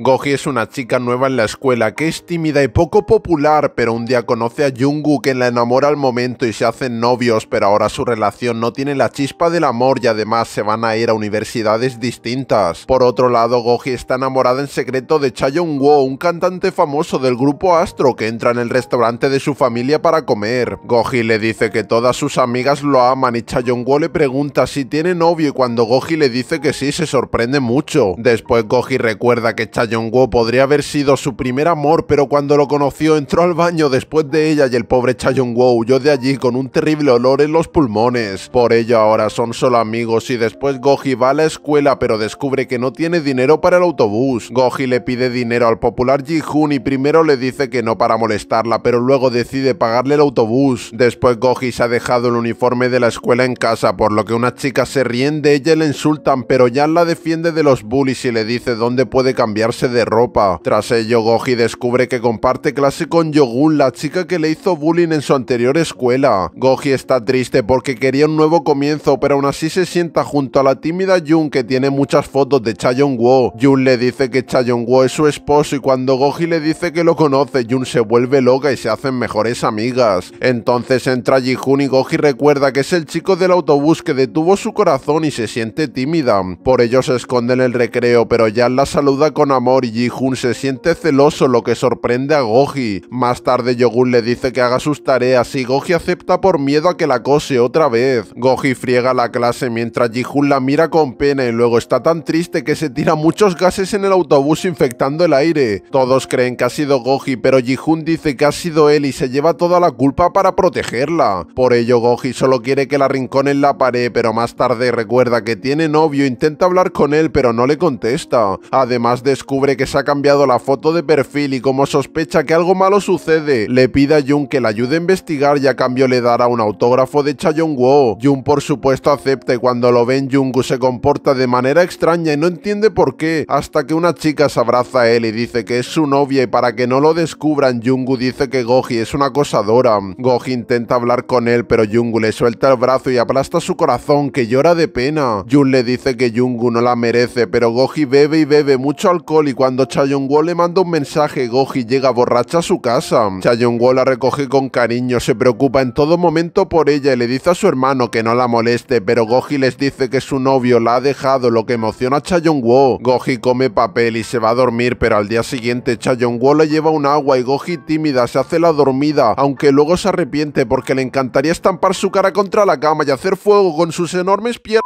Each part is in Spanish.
Goji es una chica nueva en la escuela que es tímida y poco popular, pero un día conoce a Jungu que la enamora al momento y se hacen novios, pero ahora su relación no tiene la chispa del amor y además se van a ir a universidades distintas. Por otro lado, Goji está enamorada en secreto de Chayon Wo, un cantante famoso del grupo Astro que entra en el restaurante de su familia para comer. Goji le dice que todas sus amigas lo aman y Chayon Wo le pregunta si tiene novio y cuando Goji le dice que sí se sorprende mucho. Después Goji recuerda que Chayon podría haber sido su primer amor, pero cuando lo conoció entró al baño después de ella y el pobre Cha Woo huyó de allí con un terrible olor en los pulmones. Por ello ahora son solo amigos y después Goji va a la escuela pero descubre que no tiene dinero para el autobús. Goji le pide dinero al popular Ji-hoon y primero le dice que no para molestarla, pero luego decide pagarle el autobús. Después Goji se ha dejado el uniforme de la escuela en casa, por lo que unas chicas se ríen de ella y le insultan, pero Jan la defiende de los bullies y le dice dónde puede cambiarse de ropa. Tras ello, Goji descubre que comparte clase con Yogun, la chica que le hizo bullying en su anterior escuela. Goji está triste porque quería un nuevo comienzo, pero aún así se sienta junto a la tímida Jun que tiene muchas fotos de Chayon Wo. Jun le dice que Chayon Wo es su esposo y cuando Goji le dice que lo conoce, Jun se vuelve loca y se hacen mejores amigas. Entonces entra Jihun y Goji recuerda que es el chico del autobús que detuvo su corazón y se siente tímida. Por ello se esconde en el recreo, pero Jan la saluda con amor y ji se siente celoso, lo que sorprende a Goji. Más tarde Yogun le dice que haga sus tareas y Goji acepta por miedo a que la cose otra vez. Goji friega la clase mientras ji la mira con pena y luego está tan triste que se tira muchos gases en el autobús infectando el aire. Todos creen que ha sido Goji, pero ji dice que ha sido él y se lleva toda la culpa para protegerla. Por ello Goji solo quiere que la rincone en la pared, pero más tarde recuerda que tiene novio, e intenta hablar con él pero no le contesta. Además descubre descubre que se ha cambiado la foto de perfil y como sospecha que algo malo sucede, le pide a Jun que le ayude a investigar y a cambio le dará un autógrafo de Chayon Wo. Jun por supuesto acepta y cuando lo ven Jungu se comporta de manera extraña y no entiende por qué, hasta que una chica se abraza a él y dice que es su novia y para que no lo descubran Jungu dice que Goji es una acosadora. Goji intenta hablar con él pero Jungu le suelta el brazo y aplasta su corazón que llora de pena. Jun le dice que Jungu no la merece pero Goji bebe y bebe mucho alcohol y cuando Chayon le manda un mensaje, Goji llega borracha a su casa. Chayon la recoge con cariño, se preocupa en todo momento por ella y le dice a su hermano que no la moleste, pero Goji les dice que su novio la ha dejado, lo que emociona a Chayon Goji come papel y se va a dormir, pero al día siguiente Chayon Wall le lleva un agua y Goji tímida se hace la dormida, aunque luego se arrepiente porque le encantaría estampar su cara contra la cama y hacer fuego con sus enormes piernas.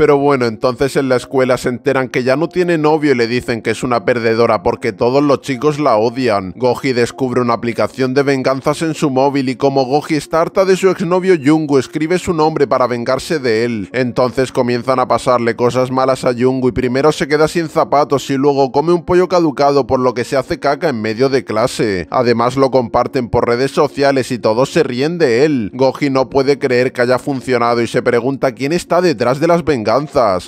Pero bueno, entonces en la escuela se enteran que ya no tiene novio y le dicen que es una perdedora porque todos los chicos la odian. Goji descubre una aplicación de venganzas en su móvil y como Goji está harta de su exnovio Jungu, escribe su nombre para vengarse de él. Entonces comienzan a pasarle cosas malas a Jungu y primero se queda sin zapatos y luego come un pollo caducado por lo que se hace caca en medio de clase. Además lo comparten por redes sociales y todos se ríen de él. Goji no puede creer que haya funcionado y se pregunta quién está detrás de las venganzas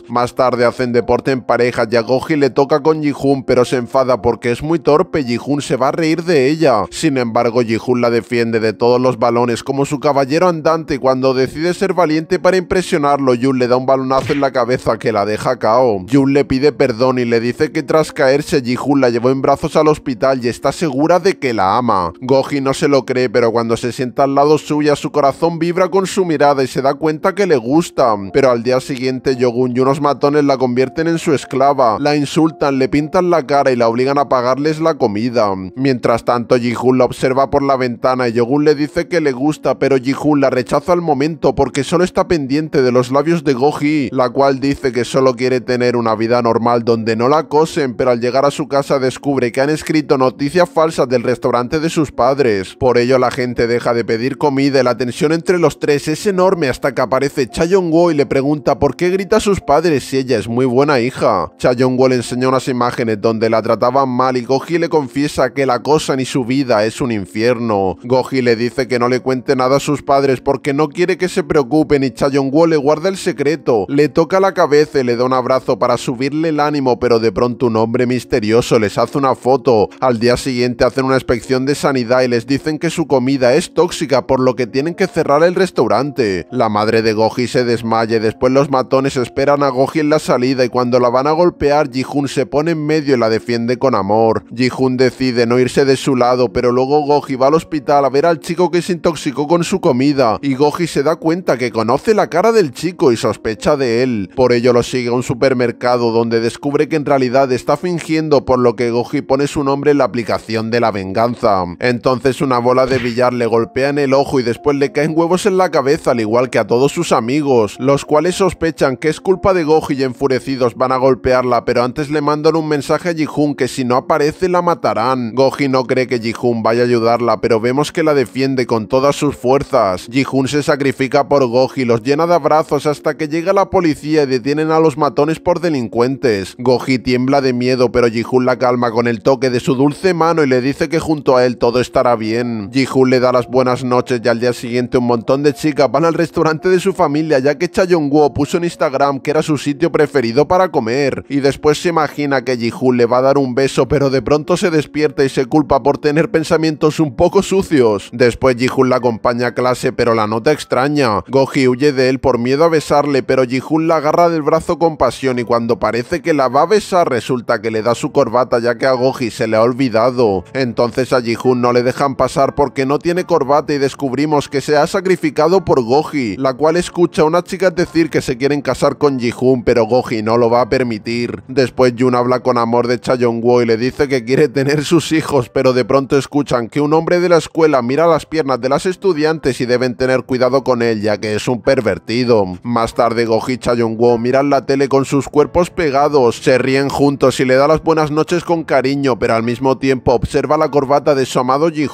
más tarde hacen deporte en pareja y a Goji le toca con Jihun pero se enfada porque es muy torpe y Jihun se va a reír de ella. Sin embargo, Jihun la defiende de todos los balones como su caballero andante cuando decide ser valiente para impresionarlo, Jun le da un balonazo en la cabeza que la deja cao. Jun le pide perdón y le dice que tras caerse Jihun la llevó en brazos al hospital y está segura de que la ama. Goji no se lo cree, pero cuando se sienta al lado suya su corazón vibra con su mirada y se da cuenta que le gusta, pero al día siguiente Yogun y unos matones la convierten en su esclava, la insultan, le pintan la cara y la obligan a pagarles la comida. Mientras tanto, Jihun la observa por la ventana y Yogun le dice que le gusta, pero Jihun la rechaza al momento porque solo está pendiente de los labios de Goji, la cual dice que solo quiere tener una vida normal donde no la acosen, pero al llegar a su casa descubre que han escrito noticias falsas del restaurante de sus padres. Por ello la gente deja de pedir comida y la tensión entre los tres es enorme hasta que aparece yong Woo y le pregunta por qué grita a sus padres si ella es muy buena hija. Jong-Wo le enseña unas imágenes donde la trataban mal y Goji le confiesa que la cosa ni su vida es un infierno. Goji le dice que no le cuente nada a sus padres porque no quiere que se preocupen y cha wo le guarda el secreto. Le toca la cabeza y le da un abrazo para subirle el ánimo, pero de pronto un hombre misterioso les hace una foto. Al día siguiente hacen una inspección de sanidad y les dicen que su comida es tóxica por lo que tienen que cerrar el restaurante. La madre de Goji se desmaya y después los mató esperan a Goji en la salida y cuando la van a golpear, Jihun se pone en medio y la defiende con amor. Jihun decide no irse de su lado, pero luego Goji va al hospital a ver al chico que se intoxicó con su comida y Goji se da cuenta que conoce la cara del chico y sospecha de él. Por ello lo sigue a un supermercado donde descubre que en realidad está fingiendo por lo que Goji pone su nombre en la aplicación de la venganza. Entonces una bola de billar le golpea en el ojo y después le caen huevos en la cabeza al igual que a todos sus amigos, los cuales sospechan que es culpa de Goji y enfurecidos van a golpearla, pero antes le mandan un mensaje a Jihun que si no aparece la matarán. Goji no cree que Jihun vaya a ayudarla, pero vemos que la defiende con todas sus fuerzas. Jihun se sacrifica por Goji, los llena de abrazos hasta que llega la policía y detienen a los matones por delincuentes. Goji tiembla de miedo, pero Jihun la calma con el toque de su dulce mano y le dice que junto a él todo estará bien. Jihun le da las buenas noches y al día siguiente un montón de chicas van al restaurante de su familia ya que Chayonguo puso en que era su sitio preferido para comer, y después se imagina que Jihoon le va a dar un beso pero de pronto se despierta y se culpa por tener pensamientos un poco sucios. Después Jihoon la acompaña a clase pero la nota extraña. Goji huye de él por miedo a besarle pero Jihoon la agarra del brazo con pasión y cuando parece que la va a besar resulta que le da su corbata ya que a Goji se le ha olvidado. Entonces a Jihoon no le dejan pasar porque no tiene corbata y descubrimos que se ha sacrificado por Goji, la cual escucha a una chica decir que se quieren casar con ji pero Goji no lo va a permitir. Después Jun habla con amor de Cha Jong-woo y le dice que quiere tener sus hijos, pero de pronto escuchan que un hombre de la escuela mira las piernas de las estudiantes y deben tener cuidado con él, ya que es un pervertido. Más tarde Goji y Cha Jong-woo miran la tele con sus cuerpos pegados, se ríen juntos y le da las buenas noches con cariño, pero al mismo tiempo observa la corbata de su amado ji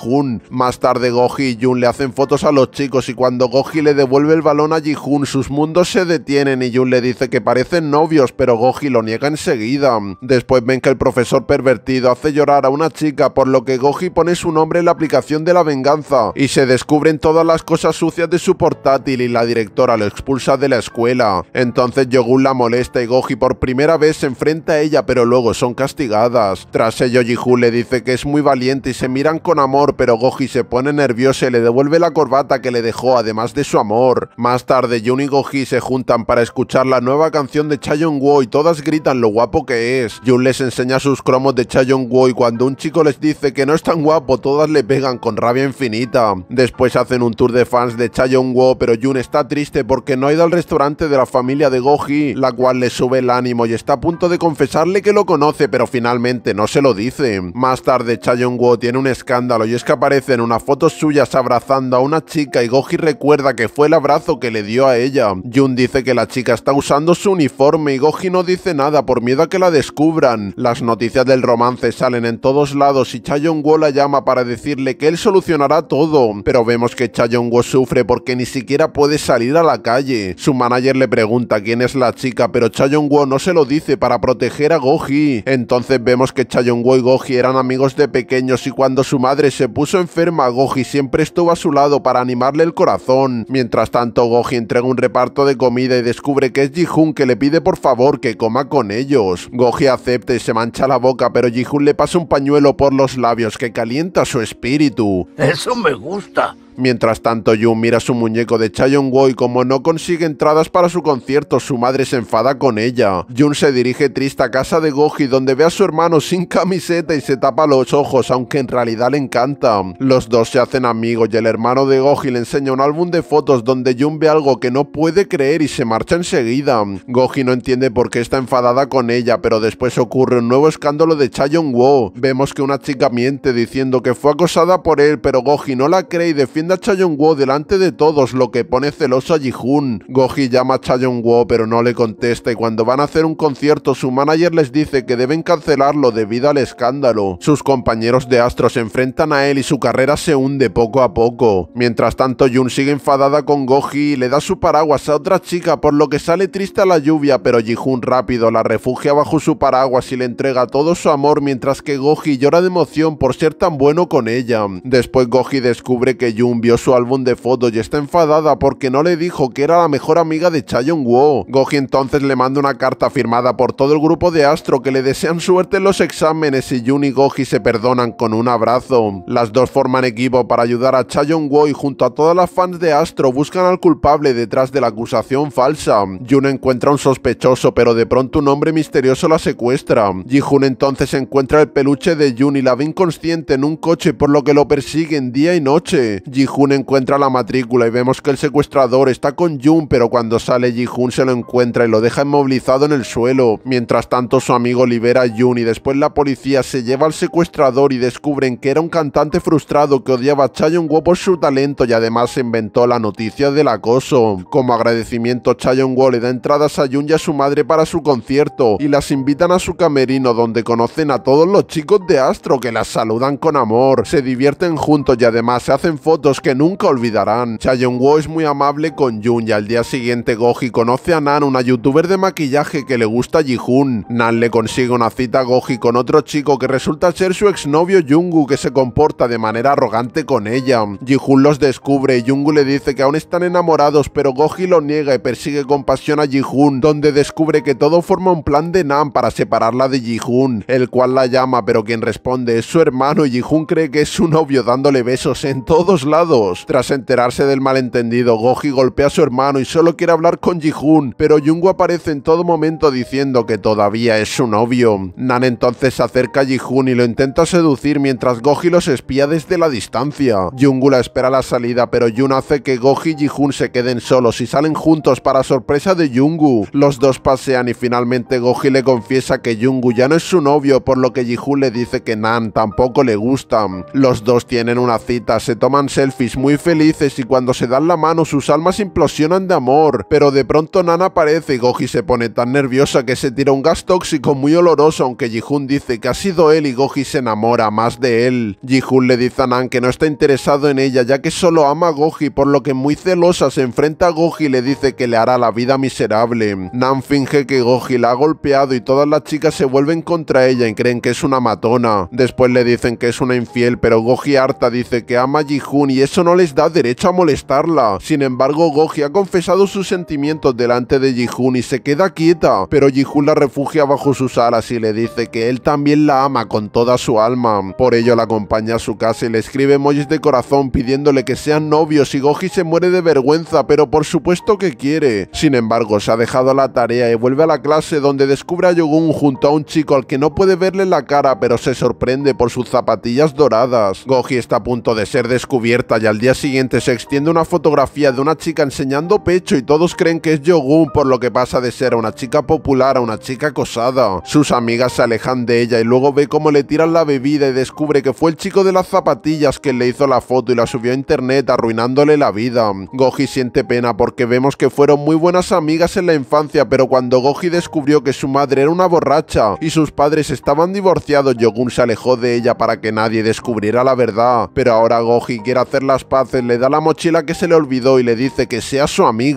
Más tarde Goji y Jun le hacen fotos a los chicos y cuando Goji le devuelve el balón a ji sus mundos se detienen Yun le dice que parecen novios, pero Goji lo niega enseguida. Después ven que el profesor pervertido hace llorar a una chica, por lo que Goji pone su nombre en la aplicación de la venganza, y se descubren todas las cosas sucias de su portátil y la directora lo expulsa de la escuela. Entonces Yogun la molesta y Goji por primera vez se enfrenta a ella, pero luego son castigadas. Tras ello, Jihu le dice que es muy valiente y se miran con amor, pero Goji se pone nervioso y le devuelve la corbata que le dejó, además de su amor. Más tarde, Jun y Goji se juntan para escuchar escuchar la nueva canción de Chayon Wo y todas gritan lo guapo que es. Jun les enseña sus cromos de Chayon Wo y cuando un chico les dice que no es tan guapo, todas le pegan con rabia infinita. Después hacen un tour de fans de Chayon Wo, pero Jun está triste porque no ha ido al restaurante de la familia de Goji, la cual le sube el ánimo y está a punto de confesarle que lo conoce, pero finalmente no se lo dice. Más tarde, Chayon Wo tiene un escándalo y es que aparecen unas fotos suyas abrazando a una chica y Goji recuerda que fue el abrazo que le dio a ella. Jun dice que la chica está usando su uniforme y Goji no dice nada por miedo a que la descubran. Las noticias del romance salen en todos lados y Chayongwo la llama para decirle que él solucionará todo, pero vemos que Chayongwo sufre porque ni siquiera puede salir a la calle. Su manager le pregunta quién es la chica, pero Chayongwo no se lo dice para proteger a Goji. Entonces vemos que Chayongwo y Goji eran amigos de pequeños y cuando su madre se puso enferma, Goji siempre estuvo a su lado para animarle el corazón. Mientras tanto, Goji entrega un reparto de comida y descubre descubre que es Jihun que le pide por favor que coma con ellos. Goji acepta y se mancha la boca, pero Jihun le pasa un pañuelo por los labios que calienta su espíritu. Eso me gusta. Mientras tanto, Jun mira su muñeco de Chayon wo y como no consigue entradas para su concierto, su madre se enfada con ella. Jun se dirige triste a casa de Goji donde ve a su hermano sin camiseta y se tapa los ojos, aunque en realidad le encanta. Los dos se hacen amigos y el hermano de Goji le enseña un álbum de fotos donde Jun ve algo que no puede creer y se marcha enseguida. Goji no entiende por qué está enfadada con ella, pero después ocurre un nuevo escándalo de Chayon wo Vemos que una chica miente diciendo que fue acosada por él, pero Goji no la cree y defiende defiende a wo delante de todos, lo que pone celoso a ji Goji llama a chayon wo pero no le contesta y cuando van a hacer un concierto su manager les dice que deben cancelarlo debido al escándalo. Sus compañeros de Astro se enfrentan a él y su carrera se hunde poco a poco. Mientras tanto Jun sigue enfadada con Goji y le da su paraguas a otra chica por lo que sale triste a la lluvia pero ji rápido la refugia bajo su paraguas y le entrega todo su amor mientras que Goji llora de emoción por ser tan bueno con ella. Después Goji descubre que Jun vio su álbum de fotos y está enfadada porque no le dijo que era la mejor amiga de Chayon Wo. Goji entonces le manda una carta firmada por todo el grupo de Astro que le desean suerte en los exámenes y Jun y Goji se perdonan con un abrazo. Las dos forman equipo para ayudar a Chayon Wo y junto a todas las fans de Astro buscan al culpable detrás de la acusación falsa. Jun encuentra un sospechoso pero de pronto un hombre misterioso la secuestra. Jihun entonces encuentra el peluche de Jun y la ve inconsciente en un coche por lo que lo persiguen día y noche. Jihun encuentra la matrícula y vemos que el secuestrador está con Jun, pero cuando sale ji se lo encuentra y lo deja inmovilizado en el suelo. Mientras tanto su amigo libera a Jun y después la policía se lleva al secuestrador y descubren que era un cantante frustrado que odiaba a chayon por su talento y además se inventó la noticia del acoso. Como agradecimiento chayon Wo le da entradas a Jun y a su madre para su concierto y las invitan a su camerino donde conocen a todos los chicos de Astro que las saludan con amor, se divierten juntos y además se hacen fotos que nunca olvidarán. jung woo es muy amable con Jun y al día siguiente Goji conoce a Nan, una youtuber de maquillaje que le gusta a Jihun. Nan le consigue una cita a Goji con otro chico que resulta ser su exnovio Jungu que se comporta de manera arrogante con ella. Jihun los descubre y Jungu le dice que aún están enamorados pero Goji lo niega y persigue con pasión a Jihun donde descubre que todo forma un plan de Nan para separarla de Jihun, el cual la llama pero quien responde es su hermano y Jihun cree que es su novio dándole besos en todos lados tras enterarse del malentendido, Goji golpea a su hermano y solo quiere hablar con Jihun, pero Jungu aparece en todo momento diciendo que todavía es su novio. Nan entonces se acerca a Jihun y lo intenta seducir mientras Goji los espía desde la distancia. Jungu la espera a la salida, pero Jun hace que Goji y Jihun se queden solos y salen juntos para sorpresa de Jungu. Los dos pasean y finalmente Goji le confiesa que Jungu ya no es su novio, por lo que Jihun le dice que Nan tampoco le gusta. Los dos tienen una cita, se toman muy felices y cuando se dan la mano sus almas implosionan de amor, pero de pronto Nan aparece y Goji se pone tan nerviosa que se tira un gas tóxico muy oloroso aunque Jihun dice que ha sido él y Goji se enamora más de él. Jihun le dice a Nan que no está interesado en ella ya que solo ama a Goji por lo que muy celosa se enfrenta a Goji y le dice que le hará la vida miserable. Nan finge que Goji la ha golpeado y todas las chicas se vuelven contra ella y creen que es una matona. Después le dicen que es una infiel pero Goji harta dice que ama a Jihun y eso no les da derecho a molestarla. Sin embargo, Goji ha confesado sus sentimientos delante de Jihun y se queda quieta, pero Jihun la refugia bajo sus alas y le dice que él también la ama con toda su alma. Por ello la acompaña a su casa y le escribe emojis de corazón pidiéndole que sean novios y Goji se muere de vergüenza, pero por supuesto que quiere. Sin embargo, se ha dejado la tarea y vuelve a la clase donde descubre a Yogun junto a un chico al que no puede verle la cara, pero se sorprende por sus zapatillas doradas. Goji está a punto de ser descubierto y al día siguiente se extiende una fotografía de una chica enseñando pecho y todos creen que es Yogun, por lo que pasa de ser una chica popular a una chica acosada. Sus amigas se alejan de ella y luego ve cómo le tiran la bebida y descubre que fue el chico de las zapatillas quien le hizo la foto y la subió a internet arruinándole la vida. Goji siente pena porque vemos que fueron muy buenas amigas en la infancia, pero cuando Goji descubrió que su madre era una borracha y sus padres estaban divorciados, Yogun se alejó de ella para que nadie descubriera la verdad. Pero ahora Goji quiere hacer las paces, le da la mochila que se le olvidó y le dice que sea su amiga.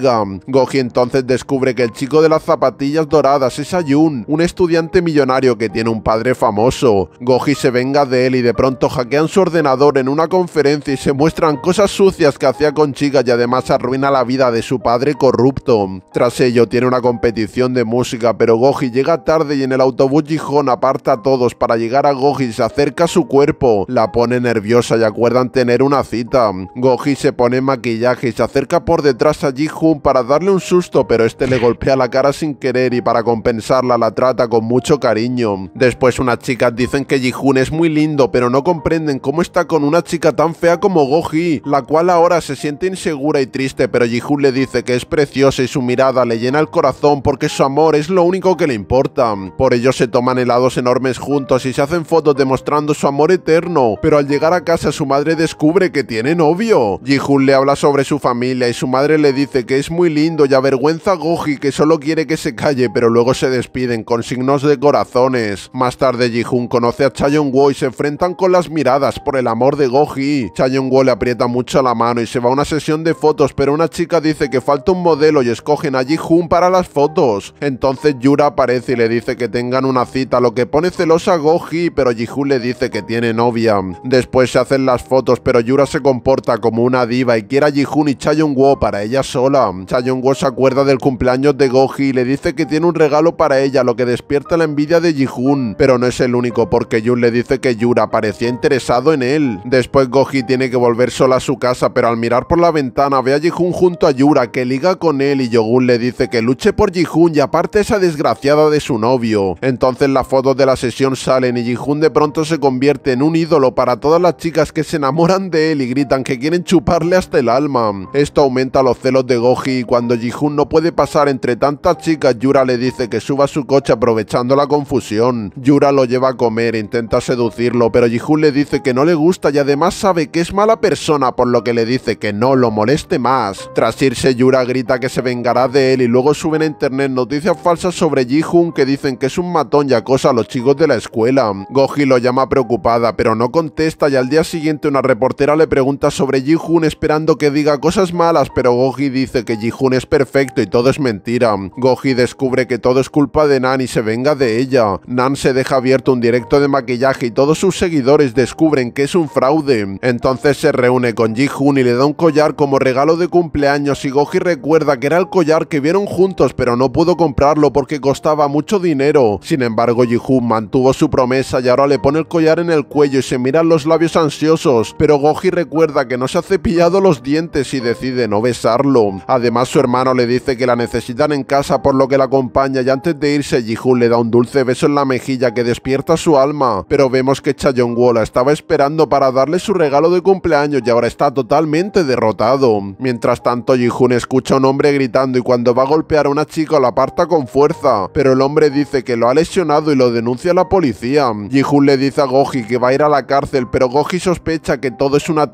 Goji entonces descubre que el chico de las zapatillas doradas es Ayun, un estudiante millonario que tiene un padre famoso. Goji se venga de él y de pronto hackean su ordenador en una conferencia y se muestran cosas sucias que hacía con chicas y además arruina la vida de su padre corrupto. Tras ello tiene una competición de música, pero Goji llega tarde y en el autobús Gijón aparta a todos para llegar a Goji y se acerca a su cuerpo. La pone nerviosa y acuerdan tener una cita Goji se pone maquillaje y se acerca por detrás a Ji-Hoon para darle un susto, pero este le golpea la cara sin querer y para compensarla la trata con mucho cariño. Después unas chicas dicen que Ji-Hoon es muy lindo, pero no comprenden cómo está con una chica tan fea como Goji, la cual ahora se siente insegura y triste, pero Ji-Hoon le dice que es preciosa y su mirada le llena el corazón porque su amor es lo único que le importa. Por ello se toman helados enormes juntos y se hacen fotos demostrando su amor eterno, pero al llegar a casa su madre descubre que tiene tiene novio. ji le habla sobre su familia y su madre le dice que es muy lindo y avergüenza a Goji que solo quiere que se calle, pero luego se despiden con signos de corazones. Más tarde ji conoce a chaeyoung wo y se enfrentan con las miradas por el amor de Goji. chaeyoung wo le aprieta mucho la mano y se va a una sesión de fotos, pero una chica dice que falta un modelo y escogen a ji para las fotos. Entonces Yura aparece y le dice que tengan una cita, lo que pone celosa a Goji, pero ji le dice que tiene novia. Después se hacen las fotos, pero Yura se comporta como una diva y quiere a Jihun y Chaeyoung-woo para ella sola. Chaeyoung-woo se acuerda del cumpleaños de Goji y le dice que tiene un regalo para ella, lo que despierta la envidia de Jihun. Pero no es el único, porque Yun le dice que Yura parecía interesado en él. Después Goji tiene que volver sola a su casa, pero al mirar por la ventana ve a Jihun junto a Yura, que liga con él y Yogun le dice que luche por Jihun y aparte esa desgraciada de su novio. Entonces las fotos de la sesión salen y Jihun de pronto se convierte en un ídolo para todas las chicas que se enamoran de él y gritan que quieren chuparle hasta el alma. Esto aumenta los celos de Goji y cuando Jihun no puede pasar entre tantas chicas, Yura le dice que suba su coche aprovechando la confusión. Yura lo lleva a comer, e intenta seducirlo, pero Jihun le dice que no le gusta y además sabe que es mala persona por lo que le dice que no lo moleste más. Tras irse, Yura grita que se vengará de él y luego suben a internet noticias falsas sobre Jihun que dicen que es un matón y acosa a los chicos de la escuela. Goji lo llama preocupada, pero no contesta y al día siguiente una reportera le pregunta pregunta sobre Jihun esperando que diga cosas malas, pero Goji dice que Jihun es perfecto y todo es mentira. Goji descubre que todo es culpa de Nan y se venga de ella. Nan se deja abierto un directo de maquillaje y todos sus seguidores descubren que es un fraude. Entonces se reúne con Jihun y le da un collar como regalo de cumpleaños y Goji recuerda que era el collar que vieron juntos pero no pudo comprarlo porque costaba mucho dinero. Sin embargo, Jihun mantuvo su promesa y ahora le pone el collar en el cuello y se miran los labios ansiosos, pero Goji recuerda recuerda que no se ha cepillado los dientes y decide no besarlo. Además, su hermano le dice que la necesitan en casa por lo que la acompaña y antes de irse, Jihun le da un dulce beso en la mejilla que despierta su alma. Pero vemos que Jong la estaba esperando para darle su regalo de cumpleaños y ahora está totalmente derrotado. Mientras tanto, Jihun escucha a un hombre gritando y cuando va a golpear a una chica la aparta con fuerza, pero el hombre dice que lo ha lesionado y lo denuncia a la policía. Jihun le dice a Goji que va a ir a la cárcel, pero Goji sospecha que todo es una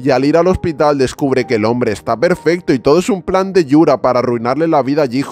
y al ir al hospital descubre que el hombre está perfecto y todo es un plan de Yura para arruinarle la vida a ji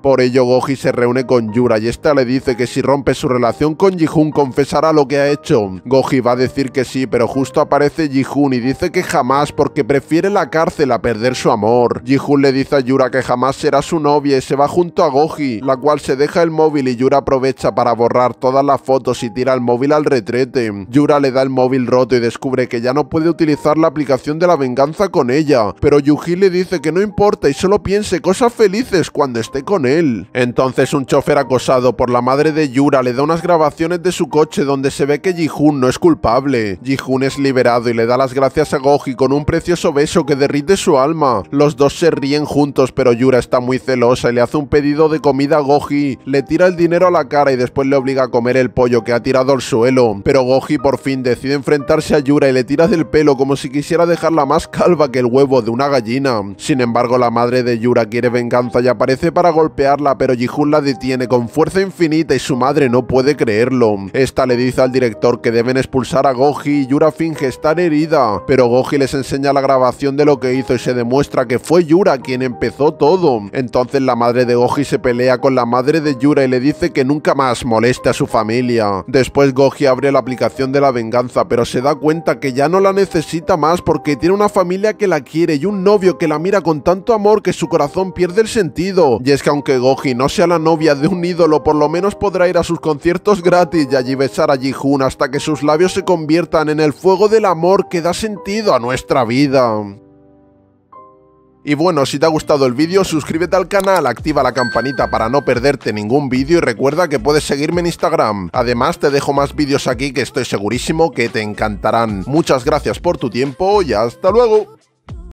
Por ello Goji se reúne con Yura y esta le dice que si rompe su relación con Ji-Hun confesará lo que ha hecho. Goji va a decir que sí, pero justo aparece ji y dice que jamás porque prefiere la cárcel a perder su amor. ji le dice a Yura que jamás será su novia y se va junto a Goji, la cual se deja el móvil y Yura aprovecha para borrar todas las fotos y tira el móvil al retrete. Yura le da el móvil roto y descubre que ya no puede utilizar la aplicación de la venganza con ella, pero Yuji le dice que no importa y solo piense cosas felices cuando esté con él. Entonces un chofer acosado por la madre de Yura le da unas grabaciones de su coche donde se ve que Jihun no es culpable. Jihun es liberado y le da las gracias a Goji con un precioso beso que derrite su alma. Los dos se ríen juntos pero Yura está muy celosa y le hace un pedido de comida a Goji, le tira el dinero a la cara y después le obliga a comer el pollo que ha tirado al suelo. Pero Goji por fin decide enfrentarse a Yura y le tira del pelo como si si quisiera dejarla más calva que el huevo de una gallina. Sin embargo, la madre de Yura quiere venganza y aparece para golpearla, pero Jihun la detiene con fuerza infinita y su madre no puede creerlo. Esta le dice al director que deben expulsar a Goji y Yura finge estar herida, pero Goji les enseña la grabación de lo que hizo y se demuestra que fue Yura quien empezó todo. Entonces la madre de Goji se pelea con la madre de Yura y le dice que nunca más moleste a su familia. Después Goji abre la aplicación de la venganza, pero se da cuenta que ya no la necesita más porque tiene una familia que la quiere y un novio que la mira con tanto amor que su corazón pierde el sentido. Y es que aunque Goji no sea la novia de un ídolo, por lo menos podrá ir a sus conciertos gratis y allí besar a Jihun hasta que sus labios se conviertan en el fuego del amor que da sentido a nuestra vida. Y bueno, si te ha gustado el vídeo, suscríbete al canal, activa la campanita para no perderte ningún vídeo y recuerda que puedes seguirme en Instagram. Además, te dejo más vídeos aquí que estoy segurísimo que te encantarán. Muchas gracias por tu tiempo y hasta luego.